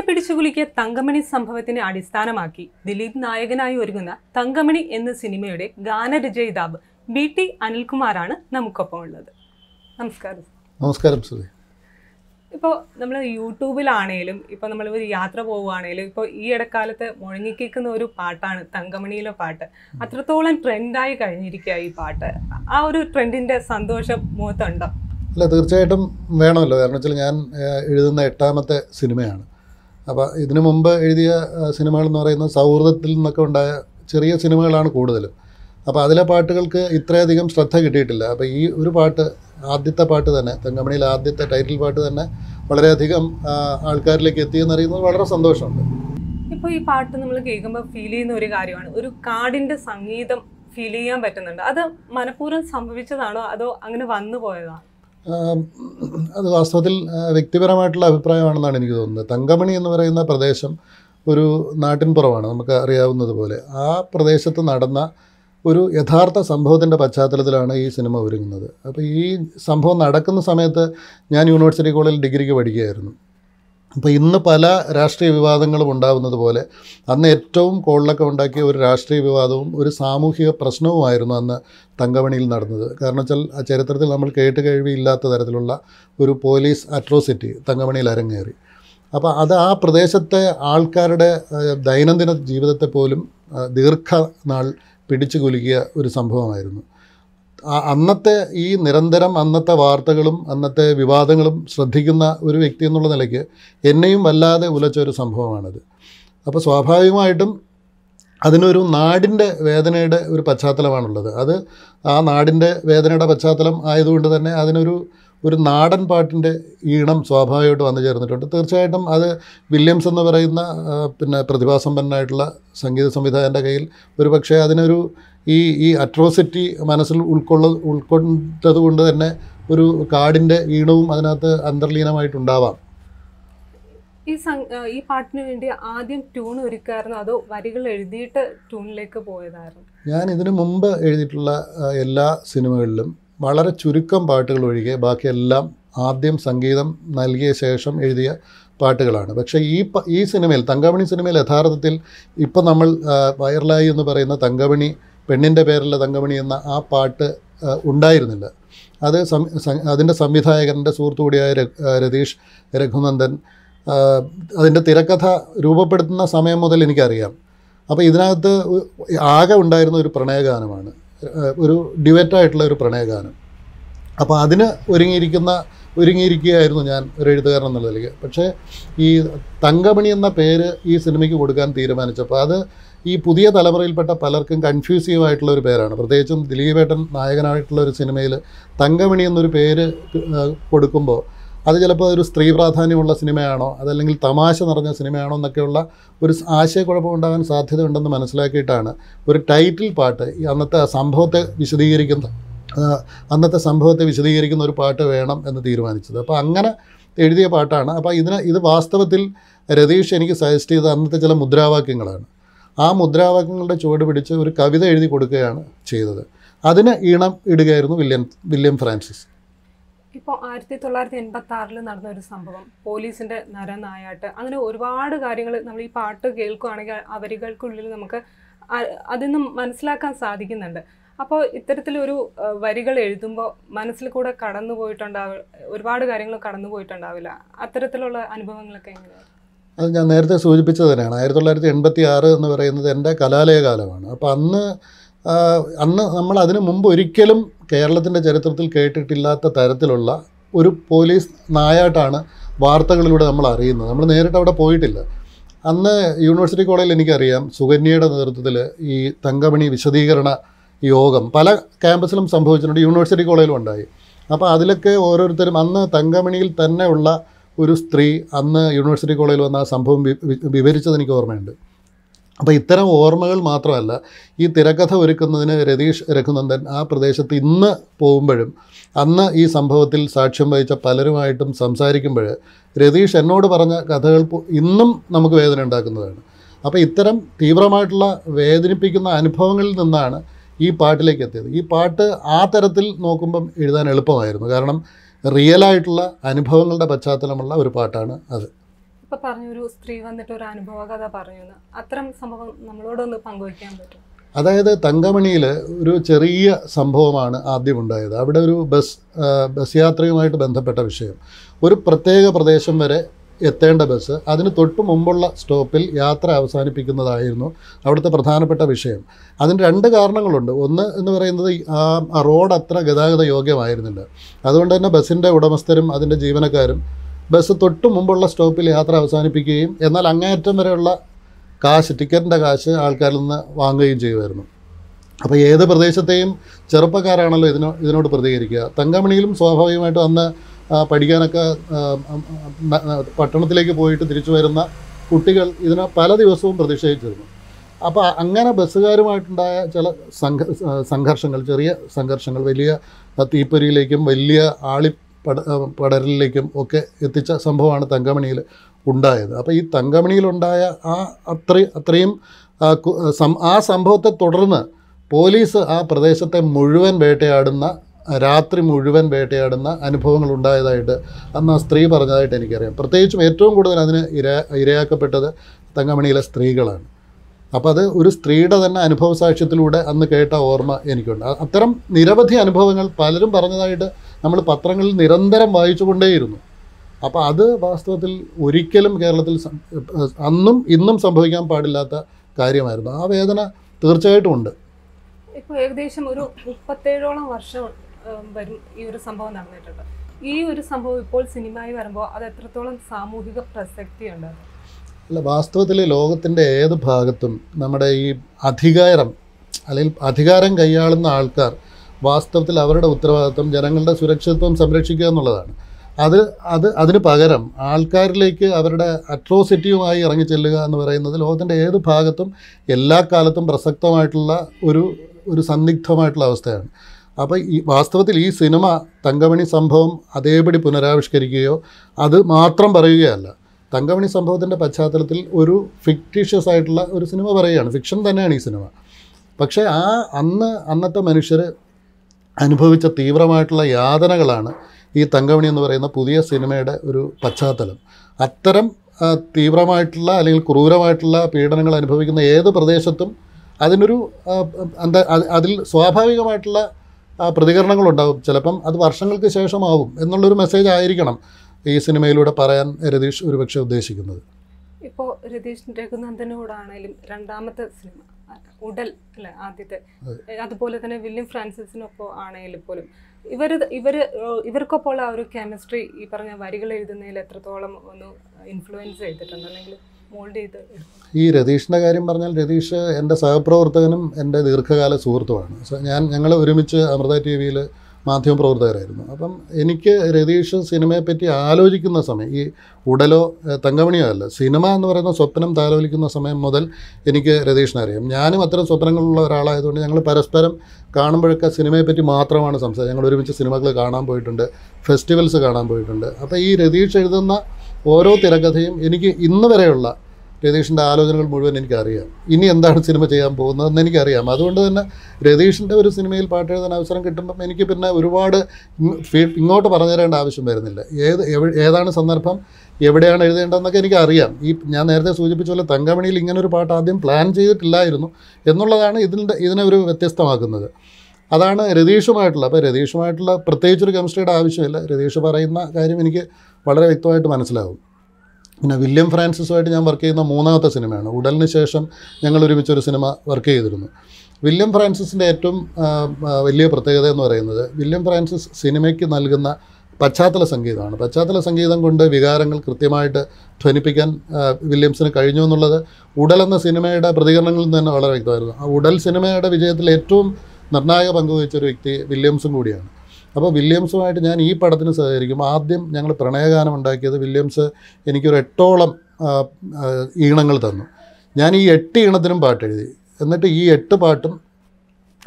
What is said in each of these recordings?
പിടിച്ചു പിടിച്ചുകുലുക്കിയ തങ്കമണി സംഭവത്തിന് അടിസ്ഥാനമാക്കി ദിലീപ് നായകനായി ഒരുങ്ങുന്ന തങ്കമണി എന്ന സിനിമയുടെ ഗാനരചയിതാവ് ബി ടി അനിൽകുമാറാണ് നമുക്കൊപ്പം ഉള്ളത് നമസ്കാരം നമസ്കാരം സുധി ഇപ്പോൾ നമ്മൾ യൂട്യൂബിലാണേലും ഇപ്പോൾ നമ്മൾ ഒരു യാത്ര പോവുകയാണേലും ഇപ്പോൾ ഈ ഇടക്കാലത്ത് മുഴങ്ങിക്കേക്കുന്ന ഒരു പാട്ടാണ് തങ്കമണിയിലെ പാട്ട് അത്രത്തോളം ട്രെൻഡായി കഴിഞ്ഞിരിക്കുക ഈ പാട്ട് ആ ഒരു ട്രെൻഡിൻ്റെ സന്തോഷം മുഖത്തുണ്ടോ അല്ല തീർച്ചയായിട്ടും വേണമല്ലോ കാരണം വെച്ചാൽ ഞാൻ എഴുതുന്ന എട്ടാമത്തെ സിനിമയാണ് അപ്പോൾ ഇതിനു മുമ്പ് എഴുതിയ സിനിമകളെന്ന് പറയുന്നത് സൗഹൃദത്തിൽ നിന്നൊക്കെ ഉണ്ടായ ചെറിയ സിനിമകളാണ് കൂടുതലും അപ്പോൾ അതിലെ പാട്ടുകൾക്ക് ഇത്രയധികം ശ്രദ്ധ കിട്ടിയിട്ടില്ല അപ്പോൾ ഈ ഒരു പാട്ട് ആദ്യത്തെ പാട്ട് തന്നെ തെങ്കമണിയിലെ ആദ്യത്തെ ടൈറ്റിൽ പാട്ട് തന്നെ വളരെയധികം ആൾക്കാരിലേക്ക് എത്തിയെന്ന് അറിയുന്നത് വളരെ സന്തോഷമുണ്ട് ഇപ്പോൾ ഈ പാട്ട് നമ്മൾ കേൾക്കുമ്പോൾ ഫീൽ ചെയ്യുന്ന ഒരു കാര്യമാണ് ഒരു കാടിൻ്റെ സംഗീതം ഫീൽ ചെയ്യാൻ പറ്റുന്നുണ്ട് അത് മനഃപൂർവ്വം സംഭവിച്ചതാണോ അതോ അങ്ങനെ വന്നു പോയതാണോ അത് വാസ്തവത്തിൽ വ്യക്തിപരമായിട്ടുള്ള അഭിപ്രായമാണെന്നാണ് എനിക്ക് തോന്നുന്നത് തങ്കമണി എന്ന് പറയുന്ന പ്രദേശം ഒരു നാട്ടിൻപുറമാണ് നമുക്ക് അറിയാവുന്നത് പോലെ ആ പ്രദേശത്ത് നടന്ന ഒരു യഥാർത്ഥ സംഭവത്തിൻ്റെ പശ്ചാത്തലത്തിലാണ് ഈ സിനിമ ഒരുങ്ങുന്നത് അപ്പോൾ ഈ സംഭവം നടക്കുന്ന സമയത്ത് ഞാൻ യൂണിവേഴ്സിറ്റി കോളേജിൽ ഡിഗ്രിക്ക് പഠിക്കുകയായിരുന്നു അപ്പോൾ ഇന്ന് പല രാഷ്ട്രീയ വിവാദങ്ങളും ഉണ്ടാകുന്നത് പോലെ അന്ന് ഏറ്റവും കോളിലൊക്കെ ഉണ്ടാക്കിയ ഒരു രാഷ്ട്രീയ വിവാദവും ഒരു സാമൂഹിക പ്രശ്നവുമായിരുന്നു അന്ന് തങ്കമണിയിൽ നടന്നത് കാരണം വെച്ചാൽ ചരിത്രത്തിൽ നമ്മൾ കേട്ട് കഴിവില്ലാത്ത തരത്തിലുള്ള ഒരു പോലീസ് അട്രോസിറ്റി തങ്കമണിയിൽ അരങ്ങേറി അപ്പോൾ അത് ആ പ്രദേശത്തെ ആൾക്കാരുടെ ദൈനംദിന ജീവിതത്തെ പോലും ദീർഘനാൾ പിടിച്ചു കുലുക്കിയ ഒരു സംഭവമായിരുന്നു അന്നത്തെ ഈ നിരന്തരം അന്നത്തെ വാർത്തകളും അന്നത്തെ വിവാദങ്ങളും ശ്രദ്ധിക്കുന്ന ഒരു വ്യക്തി എന്നുള്ള നിലയ്ക്ക് എന്നെയും വല്ലാതെ ഉലച്ച ഒരു സംഭവമാണിത് അപ്പോൾ സ്വാഭാവികമായിട്ടും അതിനൊരു നാടിൻ്റെ വേദനയുടെ ഒരു പശ്ചാത്തലമാണുള്ളത് അത് ആ നാടിൻ്റെ വേദനയുടെ പശ്ചാത്തലം ആയതുകൊണ്ട് തന്നെ അതിനൊരു ഒരു നാടൻ പാട്ടിൻ്റെ ഈണം സ്വാഭാവികമായിട്ട് വന്നു ചേർന്നിട്ടുണ്ട് തീർച്ചയായിട്ടും അത് വില്യംസ് എന്ന് പറയുന്ന പിന്നെ പ്രതിഭാസമ്പന്നനായിട്ടുള്ള സംഗീത സംവിധായകൻ്റെ കയ്യിൽ ഒരു പക്ഷേ അതിനൊരു ഈ ഈ അട്രോസിറ്റി മനസ്സിൽ ഉൾക്കൊള്ള ഉൾക്കൊണ്ടത് കൊണ്ട് തന്നെ ഒരു കാടിൻ്റെ ഈണവും അതിനകത്ത് അന്തർലീനമായിട്ടുണ്ടാവാം ഈ ഈ പാട്ടിന് വേണ്ടി ആദ്യം ട്യൂൺ ഒരുക്കാറുണ്ട് അതോ വരികൾ എഴുതിയിട്ട് ട്യൂണിലേക്ക് പോയതായിരുന്നു ഞാൻ ഇതിനു മുമ്പ് എഴുതിയിട്ടുള്ള എല്ലാ സിനിമകളിലും വളരെ ചുരുക്കം പാട്ടുകൾ ഒഴികെ ബാക്കിയെല്ലാം ആദ്യം സംഗീതം നൽകിയ ശേഷം എഴുതിയ പാട്ടുകളാണ് പക്ഷേ ഈ ഈ സിനിമയിൽ തങ്കമണി സിനിമയിൽ യഥാർത്ഥത്തിൽ ഇപ്പം നമ്മൾ വൈറലായി എന്ന് പറയുന്ന തങ്കമണി പെണ്ണിൻ്റെ പേരിൽ തങ്കമണി എന്ന ആ പാട്ട് ഉണ്ടായിരുന്നില്ല അത് അതിൻ്റെ സംവിധായകൻ്റെ സുഹൃത്തു കൂടിയായ രതീഷ് രഘുനന്ദൻ അതിൻ്റെ തിരക്കഥ രൂപപ്പെടുത്തുന്ന സമയം മുതൽ എനിക്കറിയാം അപ്പോൾ ഇതിനകത്ത് ആകെ ഉണ്ടായിരുന്ന ഒരു പ്രണയഗാനമാണ് ഒരു ഡിവറ്റായിട്ടുള്ള ഒരു പ്രണയഗാനം അപ്പോൾ അതിന് ഒരുങ്ങിയിരിക്കുന്ന ഒരുങ്ങിയിരിക്കുകയായിരുന്നു ഞാൻ ഒരു എഴുത്തുകാരൻ എന്നുള്ള നിലയ്ക്ക് പക്ഷേ ഈ തങ്കമണി എന്ന പേര് ഈ സിനിമയ്ക്ക് കൊടുക്കാൻ തീരുമാനിച്ചപ്പോൾ അത് ഈ പുതിയ തലമുറയിൽപ്പെട്ട പലർക്കും കൺഫ്യൂസീവ് ആയിട്ടുള്ള ഒരു പേരാണ് പ്രത്യേകിച്ചും ദിലീപേട്ടൻ നായകനായിട്ടുള്ള ഒരു സിനിമയിൽ തങ്കമണി എന്നൊരു പേര് കൊടുക്കുമ്പോൾ അത് ചിലപ്പോൾ ഒരു സ്ത്രീ പ്രാധാന്യമുള്ള സിനിമയാണോ അതല്ലെങ്കിൽ തമാശ നിറഞ്ഞ സിനിമയാണോ എന്നൊക്കെയുള്ള ഒരു ആശയക്കുഴപ്പം ഉണ്ടാകാൻ സാധ്യതയുണ്ടെന്ന് മനസ്സിലാക്കിയിട്ടാണ് ഒരു ടൈറ്റിൽ പാട്ട് ഈ അന്നത്തെ സംഭവത്തെ വിശദീകരിക്കുന്ന അന്നത്തെ സംഭവത്തെ വിശദീകരിക്കുന്ന ഒരു പാട്ട് വേണം എന്ന് തീരുമാനിച്ചത് അപ്പോൾ അങ്ങനെ എഴുതിയ പാട്ടാണ് അപ്പോൾ ഇതിന് ഇത് വാസ്തവത്തിൽ രതീഷ് എനിക്ക് സജസ്റ്റ് ചെയ്ത അന്നത്തെ ചില മുദ്രാവാക്യങ്ങളാണ് ആ മുദ്രാവാക്യങ്ങളുടെ ചുവട് പിടിച്ച് ഒരു കവിത എഴുതി കൊടുക്കുകയാണ് ചെയ്തത് അതിന് ഈണം ഇടുകയായിരുന്നു വില്യം വില്യം ഫ്രാൻസിസ് ഇപ്പോൾ ആയിരത്തി തൊള്ളായിരത്തി എൺപത്തി ആറിൽ നടന്ന ഒരു സംഭവം പോലീസിൻ്റെ നരനായാട്ട് അങ്ങനെ ഒരുപാട് കാര്യങ്ങൾ നമ്മൾ ഈ പാട്ട് കേൾക്കുകയാണെങ്കിൽ അവരികൾക്കുള്ളിൽ നമുക്ക് അതിൽ മനസ്സിലാക്കാൻ സാധിക്കുന്നുണ്ട് അപ്പോൾ ഇത്തരത്തിലൊരു വരികൾ എഴുതുമ്പോൾ മനസ്സിൽ കൂടെ കടന്നു പോയിട്ടുണ്ടാവില്ല ഒരുപാട് കാര്യങ്ങൾ കടന്നു പോയിട്ടുണ്ടാവില്ല അത്തരത്തിലുള്ള അനുഭവങ്ങളൊക്കെ എങ്ങനെയാണ് അത് ഞാൻ നേരത്തെ സൂചിപ്പിച്ചത് തന്നെയാണ് ആയിരത്തി തൊള്ളായിരത്തി എൺപത്തി ആറ് എന്ന് പറയുന്നത് എൻ്റെ കലാലയ കാലമാണ് അപ്പോൾ അന്ന് അന്ന് നമ്മൾ അതിനു മുമ്പ് ഒരിക്കലും കേരളത്തിൻ്റെ ചരിത്രത്തിൽ കേട്ടിട്ടില്ലാത്ത തരത്തിലുള്ള ഒരു പോലീസ് നായാട്ടാണ് വാർത്തകളിലൂടെ നമ്മൾ അറിയുന്നത് നമ്മൾ നേരിട്ട് അവിടെ പോയിട്ടില്ല അന്ന് യൂണിവേഴ്സിറ്റി കോളേജിൽ എനിക്കറിയാം സുകന്യയുടെ നേതൃത്വത്തിൽ ഈ തങ്കമണി വിശദീകരണ യോഗം പല ക്യാമ്പസിലും സംഭവിച്ചിട്ടുണ്ട് യൂണിവേഴ്സിറ്റി കോളേജിലും ഉണ്ടായി അപ്പോൾ അതിലൊക്കെ ഓരോരുത്തരും അന്ന് തങ്കമണിയിൽ തന്നെയുള്ള ഒരു സ്ത്രീ അന്ന് യൂണിവേഴ്സിറ്റി കോളേജിൽ വന്ന ആ സംഭവം വിവരിച്ചത് എനിക്ക് ഓർമ്മയുണ്ട് അപ്പോൾ ഇത്തരം ഓർമ്മകൾ മാത്രമല്ല ഈ തിരക്കഥ ഒരുക്കുന്നതിന് രതീഷ് രഘുനന്ദൻ ആ പ്രദേശത്ത് ഇന്ന് പോകുമ്പോഴും അന്ന് ഈ സംഭവത്തിൽ സാക്ഷ്യം വഹിച്ച പലരുമായിട്ടും സംസാരിക്കുമ്പോൾ രതീഷ് എന്നോട് പറഞ്ഞ കഥകൾ ഇന്നും നമുക്ക് വേദന ഉണ്ടാക്കുന്നതാണ് അപ്പോൾ ഇത്തരം തീവ്രമായിട്ടുള്ള വേദനിപ്പിക്കുന്ന അനുഭവങ്ങളിൽ നിന്നാണ് ഈ പാട്ടിലേക്ക് എത്തിയത് ഈ പാട്ട് ആ തരത്തിൽ നോക്കുമ്പം എഴുതാൻ എളുപ്പമായിരുന്നു കാരണം റിയലായിട്ടുള്ള അനുഭവങ്ങളുടെ പശ്ചാത്തലമുള്ള ഒരു പാട്ടാണ് അത് ഇപ്പൊ പറഞ്ഞു ഒരു സ്ത്രീ വന്നിട്ട് ഒരു അനുഭവ കഥ പറഞ്ഞു അത്തരം സംഭവം നമ്മളോടൊന്ന് പങ്കുവയ്ക്കാൻ പറ്റും അതായത് തങ്കമണിയിൽ ഒരു ചെറിയ സംഭവമാണ് ആദ്യം ഉണ്ടായത് അവിടെ ഒരു ബസ് ബസ് യാത്രയുമായിട്ട് ബന്ധപ്പെട്ട വിഷയം ഒരു പ്രത്യേക പ്രദേശം വരെ എത്തേണ്ട ബസ് അതിന് തൊട്ട് മുമ്പുള്ള സ്റ്റോപ്പിൽ യാത്ര അവസാനിപ്പിക്കുന്നതായിരുന്നു അവിടുത്തെ പ്രധാനപ്പെട്ട വിഷയം അതിന് രണ്ട് കാരണങ്ങളുണ്ട് ഒന്ന് എന്ന് പറയുന്നത് ആ റോഡ് അത്ര ഗതാഗത യോഗ്യമായിരുന്നില്ല അതുകൊണ്ട് തന്നെ ബസ്സിൻ്റെ ഉടമസ്ഥരും അതിൻ്റെ ജീവനക്കാരും ബസ് തൊട്ട് മുമ്പുള്ള സ്റ്റോപ്പിൽ യാത്ര അവസാനിപ്പിക്കുകയും എന്നാൽ അങ്ങേയറ്റം വരെയുള്ള കാശ് ടിക്കറ്റിൻ്റെ കാശ് ആൾക്കാരിൽ നിന്ന് വാങ്ങുകയും ചെയ്യുമായിരുന്നു അപ്പോൾ ഏത് പ്രദേശത്തെയും ചെറുപ്പക്കാരാണല്ലോ ഇതിനോ ഇതിനോട് പ്രതികരിക്കുക തങ്കമണിയിലും സ്വാഭാവികമായിട്ടും അന്ന് പഠിക്കാനൊക്കെ പട്ടണത്തിലേക്ക് പോയിട്ട് തിരിച്ചു വരുന്ന കുട്ടികൾ ഇതിന് പല ദിവസവും പ്രതിഷേധിച്ചിരുന്നു അപ്പോൾ അങ്ങനെ ബസ്സുകാരുമായിട്ടുണ്ടായ ചില സംഘ സംഘർഷങ്ങൾ ചെറിയ സംഘർഷങ്ങൾ വലിയ തീപ്പൊരിയിലേക്കും വലിയ ആളി പട പടരലിലേക്കും ഒക്കെ എത്തിച്ച സംഭവമാണ് തങ്കമണിയിൽ ഉണ്ടായത് അപ്പോൾ ഈ തങ്കമണിയിലുണ്ടായ ആ അത്ര അത്രയും ആ സംഭവത്തെ തുടർന്ന് പോലീസ് ആ പ്രദേശത്തെ മുഴുവൻ വേട്ടയാടുന്ന രാത്രി മുഴുവൻ വേട്ടയാടുന്ന അനുഭവങ്ങൾ ഉണ്ടായതായിട്ട് അന്ന് ആ സ്ത്രീ പറഞ്ഞതായിട്ട് എനിക്കറിയാം പ്രത്യേകിച്ചും ഏറ്റവും കൂടുതൽ അതിന് ഇര ഇരയാക്കപ്പെട്ടത് തങ്കമണിയിലെ സ്ത്രീകളാണ് അപ്പോൾ അത് ഒരു സ്ത്രീയുടെ തന്നെ അനുഭവ സാക്ഷ്യത്തിലൂടെ അന്ന് കേട്ട ഓർമ്മ എനിക്കുണ്ട് അത്തരം നിരവധി അനുഭവങ്ങൾ പലരും പറഞ്ഞതായിട്ട് നമ്മൾ പത്രങ്ങളിൽ നിരന്തരം കൊണ്ടേയിരുന്നു അപ്പോൾ അത് വാസ്തവത്തിൽ ഒരിക്കലും കേരളത്തിൽ അന്നും ഇന്നും സംഭവിക്കാൻ പാടില്ലാത്ത കാര്യമായിരുന്നു ആ വേദന തീർച്ചയായിട്ടും ഉണ്ട് ഇപ്പോൾ ഏകദേശം ഒരു മുപ്പത്തേഴോളം വർഷം വരും ഈ ഒരു സംഭവം നടന്നിട്ടുണ്ട് ഈ ഒരു സംഭവം ഇപ്പോൾ സിനിമയായി വരുമ്പോൾ അത് എത്രത്തോളം സാമൂഹിക പ്രസക്തിയുണ്ട് അല്ല വാസ്തവത്തിൽ ലോകത്തിൻ്റെ ഏത് ഭാഗത്തും നമ്മുടെ ഈ അധികാരം അല്ലെങ്കിൽ അധികാരം കൈയാളുന്ന ആൾക്കാർ വാസ്തവത്തിൽ അവരുടെ ഉത്തരവാദിത്വം ജനങ്ങളുടെ സുരക്ഷിതത്വം സംരക്ഷിക്കുക എന്നുള്ളതാണ് അത് അത് അതിന് പകരം ആൾക്കാരിലേക്ക് അവരുടെ അട്രോസിറ്റിയുമായി ഇറങ്ങി ചെല്ലുക എന്ന് പറയുന്നത് ലോകത്തിൻ്റെ ഏത് ഭാഗത്തും എല്ലാ കാലത്തും പ്രസക്തമായിട്ടുള്ള ഒരു ഒരു സന്ദിഗ്ധമായിട്ടുള്ള അവസ്ഥയാണ് അപ്പോൾ ഈ വാസ്തവത്തിൽ ഈ സിനിമ തങ്കമണി സംഭവം അതേപടി പുനരാവിഷ്കരിക്കുകയോ അത് മാത്രം പറയുകയല്ല തങ്കമണി സംഭവത്തിൻ്റെ പശ്ചാത്തലത്തിൽ ഒരു ഫിക്റ്റീഷ്യസ് ആയിട്ടുള്ള ഒരു സിനിമ പറയുകയാണ് ഫിക്ഷൻ തന്നെയാണ് ഈ സിനിമ പക്ഷേ ആ അന്ന് അന്നത്തെ മനുഷ്യർ അനുഭവിച്ച തീവ്രമായിട്ടുള്ള യാതനകളാണ് ഈ തങ്കമണി എന്ന് പറയുന്ന പുതിയ സിനിമയുടെ ഒരു പശ്ചാത്തലം അത്തരം തീവ്രമായിട്ടുള്ള അല്ലെങ്കിൽ ക്രൂരമായിട്ടുള്ള പീഡനങ്ങൾ അനുഭവിക്കുന്ന ഏത് പ്രദേശത്തും അതിനൊരു എന്താ അതിൽ സ്വാഭാവികമായിട്ടുള്ള പ്രതികരണങ്ങളുണ്ടാവും ചിലപ്പം അത് വർഷങ്ങൾക്ക് ശേഷമാവും എന്നുള്ളൊരു മെസ്സേജ് ആയിരിക്കണം ഈ സിനിമയിലൂടെ പറയാൻ രതീഷ് ഒരുപക്ഷെ ഉദ്ദേശിക്കുന്നത് ഇപ്പോൾ രതീഷ് രഘുനന്ദൻ്റെ രണ്ടാമത്തെ സിനിമ ഉടൽ അല്ലെ ആദ്യത്തെ അതുപോലെ തന്നെ വില്യം ഫ്രാൻസിസിനൊപ്പം ആണെങ്കിലും പോലും ഇവർ ഇവർ ഇവർക്കൊപ്പമുള്ള ആ ഒരു കെമിസ്ട്രി ഈ പറഞ്ഞ വരികൾ എഴുതുന്നതിൽ എത്രത്തോളം ഒന്ന് ഇൻഫ്ലുവൻസ് ചെയ്തിട്ടുണ്ട് അല്ലെങ്കിൽ മോൾഡ് ചെയ്ത് ഈ രതീഷിൻ്റെ കാര്യം പറഞ്ഞാൽ രതീഷ് എൻ്റെ സഹപ്രവർത്തകനും എൻ്റെ ദീർഘകാല സുഹൃത്തുമാണ് ഞാൻ ഞങ്ങൾ ഒരുമിച്ച് അമൃത ടി വിയിൽ മാധ്യമപ്രവർത്തകരായിരുന്നു അപ്പം എനിക്ക് രതീഷ് സിനിമയെപ്പറ്റി ആലോചിക്കുന്ന സമയം ഈ ഉടലോ തങ്കമണിയോ അല്ല സിനിമ എന്ന് പറയുന്ന സ്വപ്നം താലോലിക്കുന്ന സമയം മുതൽ എനിക്ക് രതീഷിനെ അറിയാം ഞാനും അത്തരം സ്വപ്നങ്ങളുള്ള ഒരാളായതുകൊണ്ട് ഞങ്ങൾ പരസ്പരം കാണുമ്പോഴൊക്കെ സിനിമയെപ്പറ്റി മാത്രമാണ് സംസാരിച്ചത് ഞങ്ങൾ ഒരുമിച്ച് സിനിമകൾ കാണാൻ പോയിട്ടുണ്ട് ഫെസ്റ്റിവൽസ് കാണാൻ പോയിട്ടുണ്ട് അപ്പോൾ ഈ രതീഷ് എഴുതുന്ന ഓരോ തിരക്കഥയും എനിക്ക് ഇന്ന് വരെയുള്ള രതീഷിൻ്റെ ആലോചനകൾ മുഴുവൻ എനിക്കറിയാം ഇനി എന്താണ് സിനിമ ചെയ്യാൻ പോകുന്നതെന്ന് എനിക്കറിയാം അതുകൊണ്ട് തന്നെ രതീഷിൻ്റെ ഒരു സിനിമയിൽ പാട്ട് എഴുതാൻ അവസരം കിട്ടുമ്പം എനിക്ക് പിന്നെ ഒരുപാട് ഇങ്ങോട്ട് പറഞ്ഞു തരേണ്ട ആവശ്യം വരുന്നില്ല ഏത് ഏതാണ് സന്ദർഭം എവിടെയാണ് എഴുതേണ്ടതെന്നൊക്കെ എനിക്കറിയാം ഈ ഞാൻ നേരത്തെ സൂചിപ്പിച്ച പോലെ തങ്കമണിയിൽ ഇങ്ങനൊരു പാട്ട് ആദ്യം പ്ലാൻ ചെയ്തിട്ടില്ലായിരുന്നു എന്നുള്ളതാണ് ഇതിൻ്റെ ഇതിനെ ഒരു വ്യത്യസ്തമാക്കുന്നത് അതാണ് രതീഷുമായിട്ടുള്ള അപ്പോൾ രതീഷുമായിട്ടുള്ള പ്രത്യേകിച്ചൊരു കെമിസ്ട്രിയുടെ ആവശ്യമില്ല രതീഷ് പറയുന്ന കാര്യം എനിക്ക് വളരെ വ്യക്തമായിട്ട് മനസ്സിലാവും പിന്നെ വില്യം ഫ്രാൻസിസുമായിട്ട് ഞാൻ വർക്ക് ചെയ്യുന്ന മൂന്നാമത്തെ സിനിമയാണ് ഉടലിന് ശേഷം ഞങ്ങൾ ഒരുമിച്ചൊരു സിനിമ വർക്ക് ചെയ്തിരുന്നു വില്യം ഫ്രാൻസിസിൻ്റെ ഏറ്റവും വലിയ പ്രത്യേകത എന്ന് പറയുന്നത് വില്യം ഫ്രാൻസിസ് സിനിമയ്ക്ക് നൽകുന്ന പശ്ചാത്തല സംഗീതമാണ് പശ്ചാത്തല സംഗീതം കൊണ്ട് വികാരങ്ങൾ കൃത്യമായിട്ട് ധ്വനിപ്പിക്കാൻ വില്യംസിന് കഴിഞ്ഞു എന്നുള്ളത് ഉടൽ എന്ന സിനിമയുടെ പ്രതികരണങ്ങളിൽ നിന്ന് തന്നെ വളരെ വ്യക്തമായിരുന്നു ആ ഉടൽ സിനിമയുടെ വിജയത്തിൽ ഏറ്റവും നിർണായക പങ്ക് വഹിച്ച ഒരു വ്യക്തി വില്യംസും കൂടിയാണ് അപ്പോൾ വില്യംസുമായിട്ട് ഞാൻ ഈ പടത്തിന് സഹകരിക്കും ആദ്യം ഞങ്ങൾ പ്രണയഗാനം ഉണ്ടാക്കിയത് വില്യംസ് എനിക്കൊരു എട്ടോളം ഈണങ്ങൾ തന്നു ഞാൻ ഈ എട്ട് ഈണത്തിനും എഴുതി എന്നിട്ട് ഈ എട്ട് പാട്ടും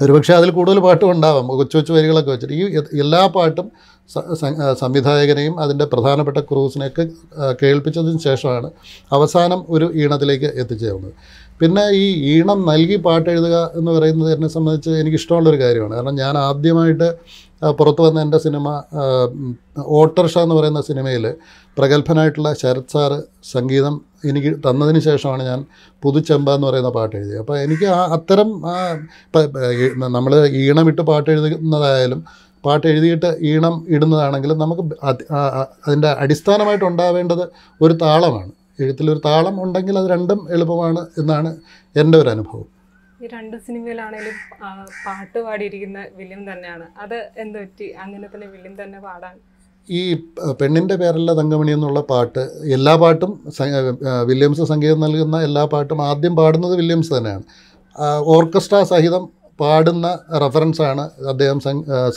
ഒരുപക്ഷെ അതിൽ കൂടുതൽ പാട്ടും ഉണ്ടാവാം കൊച്ചു കൊച്ചു വരികളൊക്കെ വെച്ചിട്ട് ഈ എല്ലാ പാട്ടും സംവിധായകനെയും അതിൻ്റെ പ്രധാനപ്പെട്ട ക്രൂസിനെയൊക്കെ കേൾപ്പിച്ചതിന് ശേഷമാണ് അവസാനം ഒരു ഈണത്തിലേക്ക് എത്തിച്ചേർന്നത് പിന്നെ ഈ ഈണം നൽകി പാട്ട് എഴുതുക എന്ന് പറയുന്നത് എന്നെ സംബന്ധിച്ച് എനിക്ക് ഇഷ്ടമുള്ളൊരു കാര്യമാണ് കാരണം ഞാൻ ആദ്യമായിട്ട് പുറത്തു വന്ന എൻ്റെ സിനിമ ഓട്ടർഷ എന്ന് പറയുന്ന സിനിമയിൽ പ്രഗത്ഭനായിട്ടുള്ള ശരത് സാറ് സംഗീതം എനിക്ക് തന്നതിന് ശേഷമാണ് ഞാൻ പുതുച്ചെമ്പ എന്ന് പറയുന്ന പാട്ട് എഴുതിയത് അപ്പോൾ എനിക്ക് ആ അത്തരം നമ്മൾ ഈണമിട്ട് പാട്ട് എഴുതുന്നതായാലും പാട്ട് എഴുതിയിട്ട് ഈണം ഇടുന്നതാണെങ്കിലും നമുക്ക് അതിൻ്റെ അടിസ്ഥാനമായിട്ട് ഉണ്ടാവേണ്ടത് ഒരു താളമാണ് എഴുത്തിലൊരു താളം ഉണ്ടെങ്കിൽ അത് രണ്ടും എളുപ്പമാണ് എന്നാണ് എൻ്റെ ഒരു അനുഭവം ഈ രണ്ട് സിനിമയിലാണേലും പാട്ട് പാടിയിരിക്കുന്ന വില്യം തന്നെയാണ് അത് എന്ത് പറ്റി അങ്ങനെ തന്നെ വില്യം തന്നെ പാടാൻ ഈ പെണ്ണിൻ്റെ പേരല്ല തങ്കമണി എന്നുള്ള പാട്ട് എല്ലാ പാട്ടും വില്യംസ് സംഗീതം നൽകുന്ന എല്ലാ പാട്ടും ആദ്യം പാടുന്നത് വില്യംസ് തന്നെയാണ് ഓർക്കസ്ട്ര സഹിതം പാടുന്ന ആണ് അദ്ദേഹം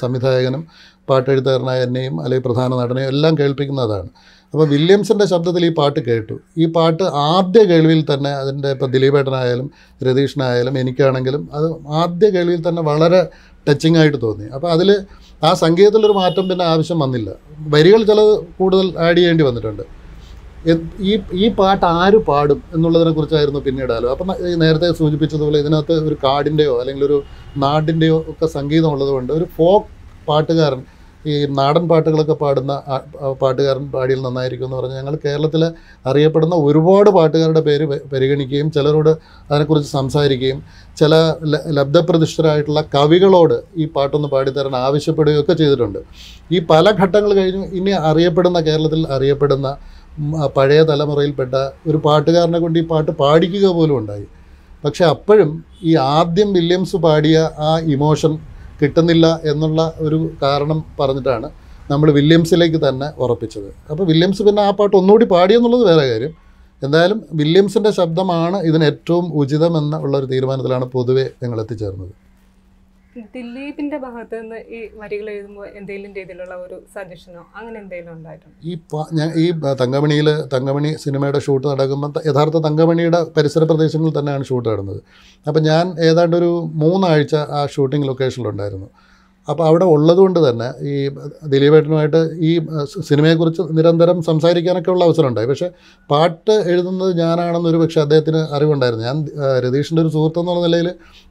സംവിധായകനും പാട്ടെഴുത്തുകാരനായ എന്നെയും അല്ലെങ്കിൽ പ്രധാന നടനെയും എല്ലാം കേൾപ്പിക്കുന്നതാണ് അപ്പോൾ വില്യംസിൻ്റെ ശബ്ദത്തിൽ ഈ പാട്ട് കേട്ടു ഈ പാട്ട് ആദ്യ കേൾവിയിൽ തന്നെ അതിൻ്റെ ഇപ്പോൾ ദിലീപേട്ടനായാലും രതീഷിനായാലും എനിക്കാണെങ്കിലും അത് ആദ്യ കേൾവിയിൽ തന്നെ വളരെ ടച്ചിങ് ആയിട്ട് തോന്നി അപ്പോൾ അതിൽ ആ സംഗീതത്തിലൊരു മാറ്റം പിന്നെ ആവശ്യം വന്നില്ല വരികൾ ചില കൂടുതൽ ആഡ് ചെയ്യേണ്ടി വന്നിട്ടുണ്ട് ഈ ഈ പാട്ട് ആര് പാടും എന്നുള്ളതിനെ കുറിച്ചായിരുന്നു പിന്നീടാലോ അപ്പം നേരത്തെ സൂചിപ്പിച്ചതുപോലെ ഇതിനകത്ത് ഒരു കാടിൻ്റെയോ അല്ലെങ്കിൽ ഒരു നാടിൻ്റെയോ ഒക്കെ സംഗീതം ഉള്ളതുകൊണ്ട് ഒരു ഫോക്ക് പാട്ടുകാരൻ ഈ നാടൻ പാട്ടുകളൊക്കെ പാടുന്ന പാട്ടുകാരൻ പാടിയിൽ നന്നായിരിക്കും എന്ന് പറഞ്ഞാൽ ഞങ്ങൾ കേരളത്തിൽ അറിയപ്പെടുന്ന ഒരുപാട് പാട്ടുകാരുടെ പേര് പരിഗണിക്കുകയും ചിലരോട് അതിനെക്കുറിച്ച് സംസാരിക്കുകയും ചില ലബ്ധപ്രതിഷ്ഠരായിട്ടുള്ള കവികളോട് ഈ പാട്ടൊന്ന് പാടിത്തരാൻ ആവശ്യപ്പെടുകയൊക്കെ ചെയ്തിട്ടുണ്ട് ഈ പല ഘട്ടങ്ങൾ കഴിഞ്ഞു ഇനി അറിയപ്പെടുന്ന കേരളത്തിൽ അറിയപ്പെടുന്ന പഴയ തലമുറയിൽപ്പെട്ട ഒരു പാട്ടുകാരനെ കൊണ്ട് ഈ പാട്ട് പാടിക്കുക പോലും ഉണ്ടായി പക്ഷെ അപ്പോഴും ഈ ആദ്യം വില്യംസ് പാടിയ ആ ഇമോഷൻ കിട്ടുന്നില്ല എന്നുള്ള ഒരു കാരണം പറഞ്ഞിട്ടാണ് നമ്മൾ വില്യംസിലേക്ക് തന്നെ ഉറപ്പിച്ചത് അപ്പോൾ വില്യംസ് പിന്നെ ആ പാട്ട് ഒന്നുകൂടി പാടിയെന്നുള്ളത് വേറെ കാര്യം എന്തായാലും വില്യംസിൻ്റെ ശബ്ദമാണ് ഇതിന് ഏറ്റവും ഉചിതമെന്ന ഉള്ളൊരു ഒരു തീരുമാനത്തിലാണ് പൊതുവെ ഞങ്ങൾ എത്തിച്ചേർന്നത് ദിലീപിന്റെ ഭാഗത്ത് നിന്ന് ഈ വരികൾ എഴുതുമ്പോൾ എന്തെങ്കിലും രീതിയിലുള്ള ഒരു സജഷനോ അങ്ങനെ എന്തെങ്കിലും ഉണ്ടായിട്ടുണ്ട് ഈ ഞാൻ ഈ തങ്കമണിയിൽ തങ്കമണി സിനിമയുടെ ഷൂട്ട് നടക്കുമ്പോൾ യഥാർത്ഥ തങ്കമണിയുടെ പരിസര പ്രദേശങ്ങളിൽ തന്നെയാണ് ഷൂട്ട് നടന്നത് അപ്പം ഞാൻ ഏതാണ്ട് ഒരു മൂന്നാഴ്ച ആ ഷൂട്ടിംഗ് ലൊക്കേഷനിലുണ്ടായിരുന്നു അപ്പോൾ അവിടെ ഉള്ളതുകൊണ്ട് തന്നെ ഈ ദിലീപേട്ടനുമായിട്ട് ഈ സിനിമയെക്കുറിച്ച് നിരന്തരം സംസാരിക്കാനൊക്കെ ഉള്ള അവസരമുണ്ടായി പക്ഷേ പാട്ട് എഴുതുന്നത് ഞാനാണെന്നൊരു പക്ഷേ അദ്ദേഹത്തിന് അറിവുണ്ടായിരുന്നു ഞാൻ രതീഷിൻ്റെ ഒരു സുഹൃത്ത് എന്നുള്ള നിലയിൽ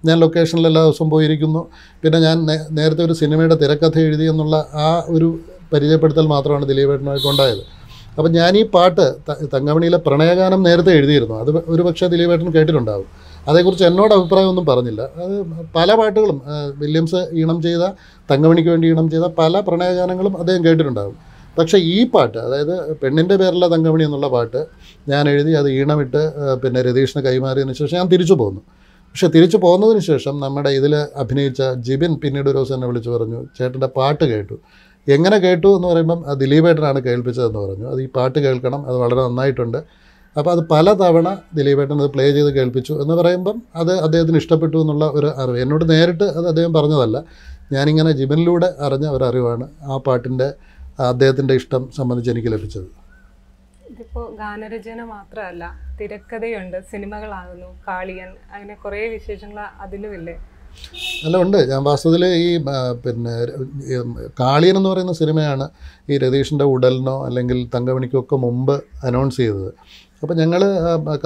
ഞാൻ ലൊക്കേഷനിൽ എല്ലാ ദിവസവും പോയിരിക്കുന്നു പിന്നെ ഞാൻ നേരത്തെ ഒരു സിനിമയുടെ തിരക്കഥ എഴുതി എന്നുള്ള ആ ഒരു പരിചയപ്പെടുത്തൽ മാത്രമാണ് ദിലീപേട്ടനുമായിട്ട് ഉണ്ടായത് അപ്പം ഞാൻ ഈ പാട്ട് തങ്കമണിയിലെ പ്രണയഗാനം നേരത്തെ എഴുതിയിരുന്നു അത് ഒരു പക്ഷേ ദിലീപേട്ടൻ കേട്ടിട്ടുണ്ടാവും അതേക്കുറിച്ച് എന്നോട് അഭിപ്രായമൊന്നും പറഞ്ഞില്ല അത് പല പാട്ടുകളും വില്യംസ് ഈണം ചെയ്ത തങ്കമണിക്ക് വേണ്ടി ഈണം ചെയ്ത പല പ്രണയഗാനങ്ങളും അദ്ദേഹം കേട്ടിട്ടുണ്ടാകും പക്ഷേ ഈ പാട്ട് അതായത് പെണ്ണിൻ്റെ പേരിലെ തങ്കമണി എന്നുള്ള പാട്ട് ഞാൻ എഴുതി അത് ഈണമിട്ട് പിന്നെ രതീഷിന് കൈമാറിയതിന് ശേഷം ഞാൻ തിരിച്ചു പോന്നു പക്ഷേ തിരിച്ചു പോകുന്നതിന് ശേഷം നമ്മുടെ ഇതിൽ അഭിനയിച്ച ജിബിൻ പിന്നീട് ഒരു ദിവസം എന്നെ വിളിച്ചു പറഞ്ഞു ചേട്ടൻ്റെ പാട്ട് കേട്ടു എങ്ങനെ കേട്ടു എന്ന് പറയുമ്പം ദിലീപേട്ടനാണ് കേൾപ്പിച്ചതെന്ന് പറഞ്ഞു അത് ഈ പാട്ട് കേൾക്കണം അത് വളരെ നന്നായിട്ടുണ്ട് അപ്പോൾ അത് പലതവണ ദിലീപേട്ടൻ അത് പ്ലേ ചെയ്ത് കേൾപ്പിച്ചു എന്ന് പറയുമ്പം അത് അദ്ദേഹത്തിന് ഇഷ്ടപ്പെട്ടു എന്നുള്ള ഒരു അറിവ് എന്നോട് നേരിട്ട് അത് അദ്ദേഹം പറഞ്ഞതല്ല ഞാനിങ്ങനെ ജിബനിലൂടെ അറിഞ്ഞ ഒരറിവാണ് ആ പാട്ടിൻ്റെ അദ്ദേഹത്തിൻ്റെ ഇഷ്ടം സംബന്ധിച്ച് എനിക്ക് ലഭിച്ചത് ഇതിപ്പോൾ ഗാനരചന മാത്രമല്ല തിരക്കഥയുണ്ട് സിനിമകളാകുന്നു കാളിയൻ അങ്ങനെ കുറേ വിശേഷങ്ങൾ അതിലുമില്ലേ അല്ല ഉണ്ട് ഞാൻ വാസ്തവത്തിൽ ഈ പിന്നെ കാളിയൻ എന്ന് പറയുന്ന സിനിമയാണ് ഈ രതീഷിൻ്റെ ഉടലിനോ അല്ലെങ്കിൽ തങ്കമണിക്കോ ഒക്കെ മുമ്പ് അനൗൺസ് ചെയ്തത് അപ്പോൾ ഞങ്ങൾ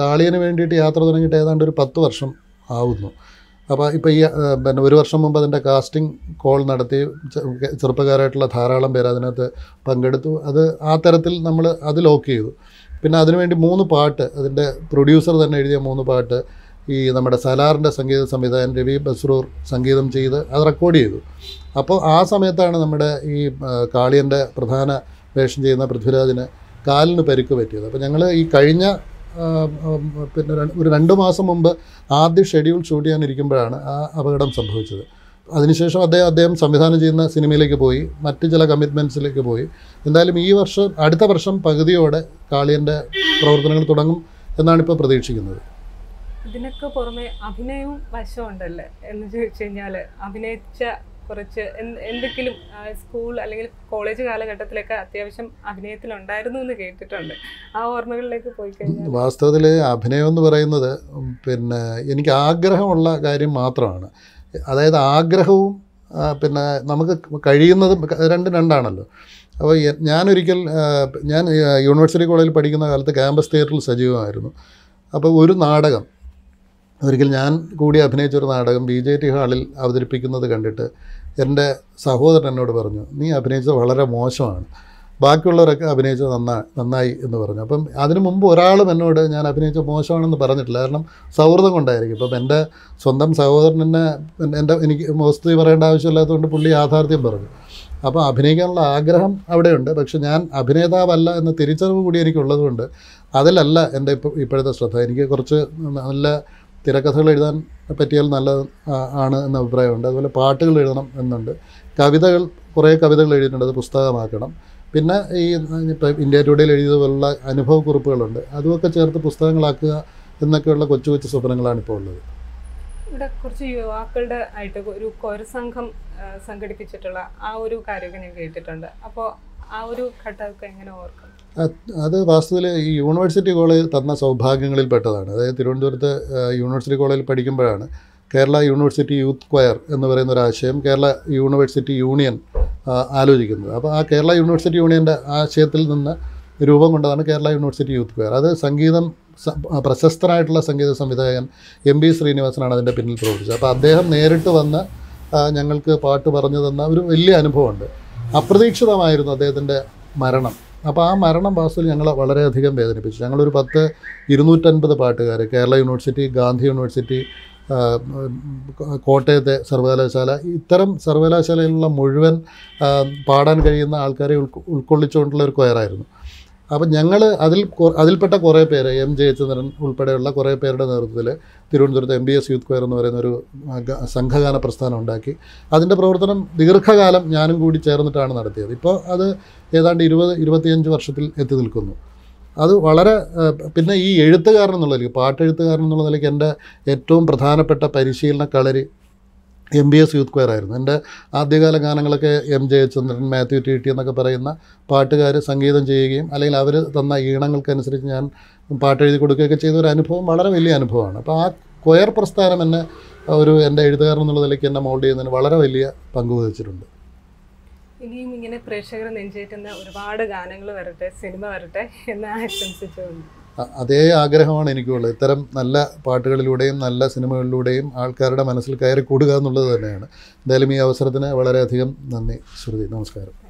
കാളിയന് വേണ്ടിയിട്ട് യാത്ര തുടങ്ങിയിട്ട് ഏതാണ്ട് ഒരു പത്ത് വർഷം ആവുന്നു അപ്പോൾ ഇപ്പോൾ ഈ പിന്നെ ഒരു വർഷം മുമ്പ് അതിൻ്റെ കാസ്റ്റിംഗ് കോൾ നടത്തി ചെറുപ്പക്കാരായിട്ടുള്ള ധാരാളം പേർ അതിനകത്ത് പങ്കെടുത്തു അത് ആ തരത്തിൽ നമ്മൾ അത് ലോക്ക് ചെയ്തു പിന്നെ അതിനുവേണ്ടി മൂന്ന് പാട്ട് അതിൻ്റെ പ്രൊഡ്യൂസർ തന്നെ എഴുതിയ മൂന്ന് പാട്ട് ഈ നമ്മുടെ സലാറിൻ്റെ സംഗീത സംവിധായകൻ രവി ബസ്രൂർ സംഗീതം ചെയ്ത് അത് റെക്കോർഡ് ചെയ്തു അപ്പോൾ ആ സമയത്താണ് നമ്മുടെ ഈ കാളിയൻ്റെ പ്രധാന വേഷം ചെയ്യുന്ന പൃഥ്വിരാജിന് കാലിന് പരിക്ക് പറ്റിയത് അപ്പോൾ ഞങ്ങൾ ഈ കഴിഞ്ഞ പിന്നെ ഒരു രണ്ട് മാസം മുമ്പ് ആദ്യ ഷെഡ്യൂൾ ഷൂട്ട് ചെയ്യാനിരിക്കുമ്പോഴാണ് ആ അപകടം സംഭവിച്ചത് അതിനുശേഷം അദ്ദേഹം അദ്ദേഹം സംവിധാനം ചെയ്യുന്ന സിനിമയിലേക്ക് പോയി മറ്റ് ചില കമ്മിറ്റ്മെൻസിലേക്ക് പോയി എന്തായാലും ഈ വർഷം അടുത്ത വർഷം പകുതിയോടെ കാളിയൻ്റെ പ്രവർത്തനങ്ങൾ തുടങ്ങും എന്നാണ് ഇപ്പോൾ പ്രതീക്ഷിക്കുന്നത് ഇതിനൊക്കെ പുറമെ അഭിനയവും വശമുണ്ടല്ലേ എന്ന് ചോദിച്ചു കഴിഞ്ഞാൽ അഭിനയിച്ച കുറച്ച് എന്തെങ്കിലും സ്കൂൾ അല്ലെങ്കിൽ കോളേജ് കാലഘട്ടത്തിലൊക്കെ അത്യാവശ്യം ഉണ്ടായിരുന്നു എന്ന് കേട്ടിട്ടുണ്ട് ആ ഓർമ്മകളിലേക്ക് പോയി കഴിഞ്ഞാൽ വാസ്തവത്തിൽ അഭിനയം എന്ന് പറയുന്നത് പിന്നെ എനിക്ക് ആഗ്രഹമുള്ള കാര്യം മാത്രമാണ് അതായത് ആഗ്രഹവും പിന്നെ നമുക്ക് കഴിയുന്നതും രണ്ടും രണ്ടാണല്ലോ അപ്പോൾ ഞാനൊരിക്കൽ ഞാൻ യൂണിവേഴ്സിറ്റി കോളേജിൽ പഠിക്കുന്ന കാലത്ത് ക്യാമ്പസ് തിയേറ്ററിൽ സജീവമായിരുന്നു അപ്പോൾ ഒരു നാടകം ഒരിക്കൽ ഞാൻ കൂടി അഭിനയിച്ചൊരു നാടകം ബി ജെ ടി ഹാളിൽ അവതരിപ്പിക്കുന്നത് കണ്ടിട്ട് എൻ്റെ സഹോദരൻ എന്നോട് പറഞ്ഞു നീ അഭിനയിച്ചത് വളരെ മോശമാണ് ബാക്കിയുള്ളവരൊക്കെ അഭിനയിച്ചത് നന്നായി നന്നായി എന്ന് പറഞ്ഞു അപ്പം അതിനു മുമ്പ് ഒരാളും എന്നോട് ഞാൻ അഭിനയിച്ച മോശമാണെന്ന് പറഞ്ഞിട്ടില്ല കാരണം സൗഹൃദം കൊണ്ടായിരിക്കും ഇപ്പം എൻ്റെ സ്വന്തം സഹോദരനെ എൻ്റെ എനിക്ക് വസ്തു പറയേണ്ട ആവശ്യമില്ലാത്തതുകൊണ്ട് പുള്ളി യാഥാർത്ഥ്യം പറഞ്ഞു അപ്പോൾ അഭിനയിക്കാനുള്ള ആഗ്രഹം അവിടെയുണ്ട് പക്ഷെ ഞാൻ അഭിനേതാവല്ല എന്ന തിരിച്ചറിവ് കൂടി എനിക്കുള്ളതുകൊണ്ട് അതിലല്ല എൻ്റെ ഇപ്പോൾ ഇപ്പോഴത്തെ ശ്രദ്ധ എനിക്ക് കുറച്ച് നല്ല തിരക്കഥകൾ എഴുതാൻ പറ്റിയാൽ നല്ല ആണ് എന്ന അഭിപ്രായമുണ്ട് അതുപോലെ പാട്ടുകൾ എഴുതണം എന്നുണ്ട് കവിതകൾ കുറേ കവിതകൾ എഴുതിയിട്ടുണ്ട് അത് പുസ്തകമാക്കണം പിന്നെ ഈ ഇപ്പം ഇന്ത്യ ടുഡേയിൽ എഴുതിയതുപോലുള്ള അനുഭവക്കുറിപ്പുകളുണ്ട് അതുമൊക്കെ ചേർത്ത് പുസ്തകങ്ങളാക്കുക എന്നൊക്കെയുള്ള കൊച്ചു കൊച്ചു സ്വപ്നങ്ങളാണ് ഇപ്പോൾ ഉള്ളത് ഇവിടെ കുറച്ച് യുവാക്കളുടെ ആയിട്ട് ഒരു സംഘം സംഘടിപ്പിച്ചിട്ടുള്ള ആ ഒരു കാര്യമൊക്കെ ഞാൻ കേട്ടിട്ടുണ്ട് അപ്പോൾ ആ ഒരു എങ്ങനെ ഓർക്കും അത് വാസ്തുവിൽ ഈ യൂണിവേഴ്സിറ്റി കോളേജ് തന്ന സൗഭാഗ്യങ്ങളിൽ പെട്ടതാണ് അതായത് തിരുവനന്തപുരത്ത് യൂണിവേഴ്സിറ്റി കോളേജിൽ പഠിക്കുമ്പോഴാണ് കേരള യൂണിവേഴ്സിറ്റി യൂത്ത് ക്വയർ എന്ന് പറയുന്ന ഒരു ആശയം കേരള യൂണിവേഴ്സിറ്റി യൂണിയൻ ആലോചിക്കുന്നത് അപ്പോൾ ആ കേരള യൂണിവേഴ്സിറ്റി യൂണിയൻ്റെ ആശയത്തിൽ നിന്ന് രൂപം കൊണ്ടതാണ് കേരള യൂണിവേഴ്സിറ്റി യൂത്ത് ക്വയർ അത് സംഗീതം പ്രശസ്തനായിട്ടുള്ള സംഗീത സംവിധായകൻ എം ബി ശ്രീനിവാസനാണ് അതിൻ്റെ പിന്നിൽ പ്രവർത്തിച്ചത് അപ്പോൾ അദ്ദേഹം നേരിട്ട് വന്ന് ഞങ്ങൾക്ക് പാട്ട് പറഞ്ഞു തന്ന ഒരു വലിയ അനുഭവമുണ്ട് അപ്രതീക്ഷിതമായിരുന്നു അദ്ദേഹത്തിൻ്റെ മരണം അപ്പോൾ ആ മരണം വാസ്തുവിൽ ഞങ്ങളെ വളരെയധികം വേദനിപ്പിച്ചു ഞങ്ങളൊരു പത്ത് ഇരുന്നൂറ്റൻപത് പാട്ടുകാർ കേരള യൂണിവേഴ്സിറ്റി ഗാന്ധി യൂണിവേഴ്സിറ്റി കോട്ടയത്തെ സർവകലാശാല ഇത്തരം സർവകലാശാലയിലുള്ള മുഴുവൻ പാടാൻ കഴിയുന്ന ആൾക്കാരെ ഉൾക്കൊള്ളിച്ചുകൊണ്ടുള്ള ഒരു കൊയറായിരുന്നു അപ്പം ഞങ്ങൾ അതിൽ അതിൽപ്പെട്ട കുറേ പേര് എം ജയചന്ദ്രൻ ഉൾപ്പെടെയുള്ള കുറേ പേരുടെ നേതൃത്വത്തിൽ തിരുവനന്തപുരത്ത് M B S youth choir എന്ന് പറയുന്ന ഒരു സംഘഗാന പ്രസ്ഥാനം ഉണ്ടാക്കി അതിൻ്റെ പ്രവർത്തനം ദീർഘകാലം ഞാനും കൂടി ചേർന്നിട്ടാണ് നടത്തിയത് ഇപ്പോൾ അത് ഏതാണ്ട് ഇരുപത് ഇരുപത്തിയഞ്ച് വർഷത്തിൽ എത്തി നിൽക്കുന്നു അത് വളരെ പിന്നെ ഈ എഴുത്തുകാരൻ എന്നുള്ള നിലയ്ക്ക് പാട്ടെഴുത്തുകാരൻ എന്നുള്ള നിലയ്ക്ക് എൻ്റെ ഏറ്റവും പ്രധാനപ്പെട്ട പരിശീലന കളരി M B S youth choir ആയിരുന്നു എൻ്റെ ആദ്യകാല ഗാനങ്ങളൊക്കെ M Jayachandran Mathew T T എന്നൊക്കെ പറയുന്ന പാട്ടുകാർ സംഗീതം ചെയ്യുകയും അല്ലെങ്കിൽ അവർ തന്ന ഈണങ്ങൾക്കനുസരിച്ച് ഞാൻ പാട്ട് എഴുതി കൊടുക്കുകയൊക്കെ ചെയ്ത ഒരു അനുഭവം വളരെ വലിയ അനുഭവമാണ് അപ്പോൾ ആ ക്വയർ പ്രസ്ഥാനം എന്നെ ഒരു എൻ്റെ എഴുത്തുകാരൻ എന്നുള്ള നിലയ്ക്ക് എന്നെ മോൾഡ് ചെയ്യുന്നതിന് വളരെ വലിയ പങ്ക് വഹിച്ചിട്ടുണ്ട് ഇനിയും ഇങ്ങനെ പ്രേക്ഷകർ നെഞ്ചേറ്റുന്ന ഒരുപാട് ഗാനങ്ങൾ വരട്ടെ സിനിമ വരട്ടെ എന്ന് ആശംസിച്ചുകൊണ്ട് അതേ ആഗ്രഹമാണ് എനിക്കുള്ളത് ഇത്തരം നല്ല പാട്ടുകളിലൂടെയും നല്ല സിനിമകളിലൂടെയും ആൾക്കാരുടെ മനസ്സിൽ കയറി കൂടുക എന്നുള്ളത് തന്നെയാണ് എന്തായാലും ഈ അവസരത്തിന് വളരെയധികം നന്ദി ശ്രുതി നമസ്കാരം